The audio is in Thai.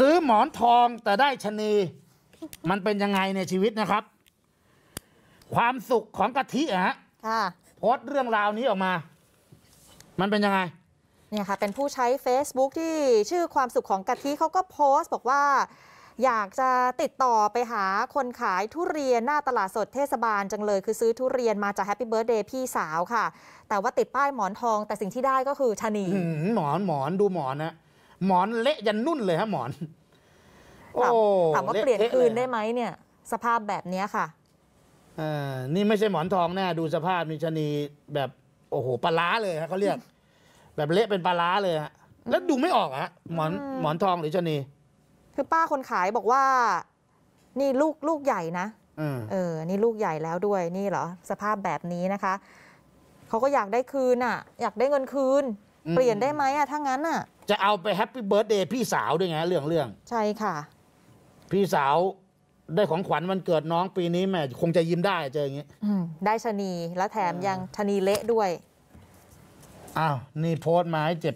ซื้อหมอนทองแต่ได้ชนี มันเป็นยังไงในชีวิตนะครับ ความสุขของกะทิอฮะโพสเรื่องราวนี้ออกมา มันเป็นยังไง เนี่ยค่ะเป็นผู้ใช้ Facebook ที่ชื่อความสุขของกะทิเขาก็โพสต์ บอกว่า อยากจะติดต่อไปหาคนขายทุเรียน หน้าตลาดสดเทศบาลจังเลย คือ ซื้อทุเรียนมาจากแฮปปี้เบิร์ดเดย์พี่สาวค่ะ แต่ว่าติดป้ายหมอนทอง แต่สิ่งที่ได้ก็คือชนีหมอนหมอนดูหมอนนะหมอน เละยันนุ่นเลยฮะหมอนโอ้ถามว่าเปลี่ยนคืนได้ไหมเนี่ย สภาพแบบนี้ค่ะอนี่ไม่ใช่หมอนทองแน่ดูสภาพมีชนี แบบโอ้โหปลาเลยฮะเขาเรียก แบบเละเป็นปลาเลยฮะแล้วดูไม่ออกฮะหมอนหมอนทองหรือชนี คือป้าคนขายบอกว่า นี่ลูกลูกใหญ่นะเออ นี่ลูกใหญ่แล้วด้วยนี่เหรอ สภาพแบบนี้นะคะเขาก็อยากได้คืนอ่ะ อยากได้เงินคืนเปลี่ยนได้ไหมอ่ะถ้างั้นอ่ะจะเอาไปแฮปปี้เบิร์ดเดย์พี่สาวด้วยไง เรื่องเรื่อง ใช่ค่ะ พี่สาวได้ของขวัญวันเกิดน้องปีนี้ แม่คงจะยิ้มได้เจออย่างนี้ได้ชะนี แล้วแถมยังชะนีเละด้วย อ้าว นี่โพสต์มาให้เจ็บ